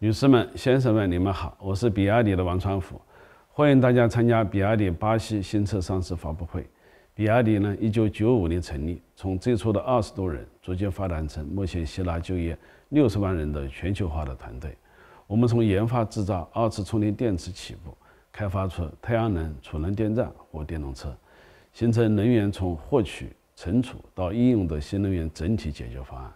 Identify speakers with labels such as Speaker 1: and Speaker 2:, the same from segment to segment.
Speaker 1: 女士们、先生们，你们好，我是比亚迪的王传福，欢迎大家参加比亚迪巴西新车上市发布会。比亚迪呢，一九九五年成立，从最初的二十多人，逐渐发展成目前吸纳就业六十万人的全球化的团队。我们从研发制造二次充电电池起步，开发出太阳能、储能电站或电动车，形成能源从获取、存储到应用的新能源整体解决方案。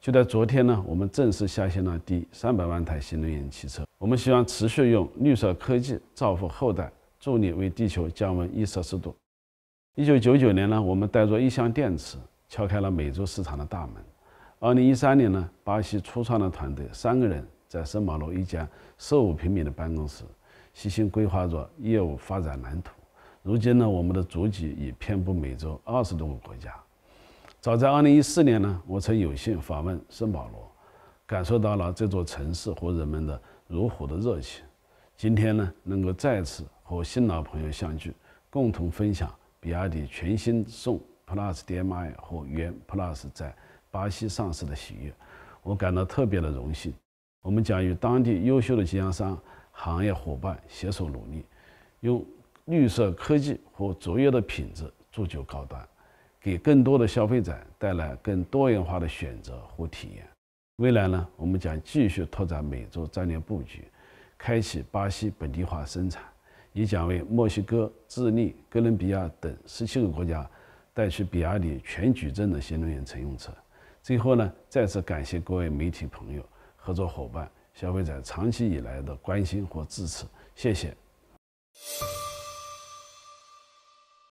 Speaker 1: 就在昨天呢，我们正式下线了第三百万台新能源汽车。我们希望持续用绿色科技造福后代，助力为地球降温一摄氏度。一九九九年呢，我们带着一箱电池敲开了美洲市场的大门。二零一三年呢，巴西初创的团队三个人在圣保罗一家十五平米的办公室，细心规划着业务发展蓝图。如今呢，我们的足迹已遍布美洲二十多个国家。早在二零一四年呢，我曾有幸访问圣保罗，感受到了这座城市和人们的如火的热情。今天呢，能够再次和新老朋友相聚，共同分享比亚迪全新宋 PLUS DM-i 和元 PLUS 在巴西上市的喜悦，我感到特别的荣幸。我们将与当地优秀的经销商行业伙伴携手努力，用绿色科技和卓越的品质铸就高端。给更多的消费者带来更多元化的选择和体验。未来呢，我们将继续拓展美洲战略布局，开启巴西本地化生产，也将为墨西哥、智利、哥伦比亚等十七个国家带去比亚迪全矩阵的新能源乘用车。最后呢，再次感谢各位媒体朋友、合作伙伴、消费者长期以来的关心和支持，谢谢。